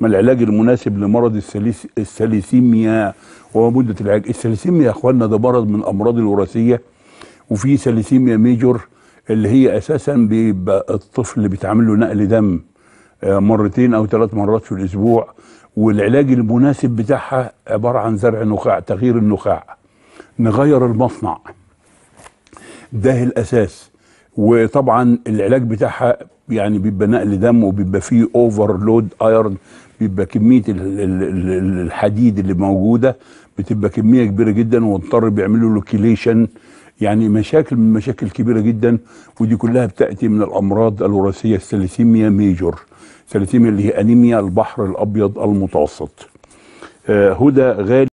ما العلاج المناسب لمرض الثاليسيميا الثليثيميا ومدة العلاج الثليثيميا يا اخوانا ده مرض من الامراض الوراثية وفي ثليثيميا ميجور اللي هي اساسا بيبقى الطفل اللي بيتعمل له نقل دم آه، مرتين او ثلاث مرات في الاسبوع والعلاج المناسب بتاعها عبارة عن زرع نخاع تغيير النخاع نغير المصنع ده الاساس وطبعا العلاج بتاعها يعني بيبقى نقل دم وبيبقى فيه اوفرلود ايرن بيبقى كميه الحديد اللي موجوده بتبقى كميه كبيره جدا واضطر بيعملوا لوكيليشن يعني مشاكل من مشاكل كبيره جدا ودي كلها بتاتي من الامراض الوراثيه الثلاثيميا ميجور ثلاثيميا اللي هي انيميا البحر الابيض المتوسط آه، هدى غالي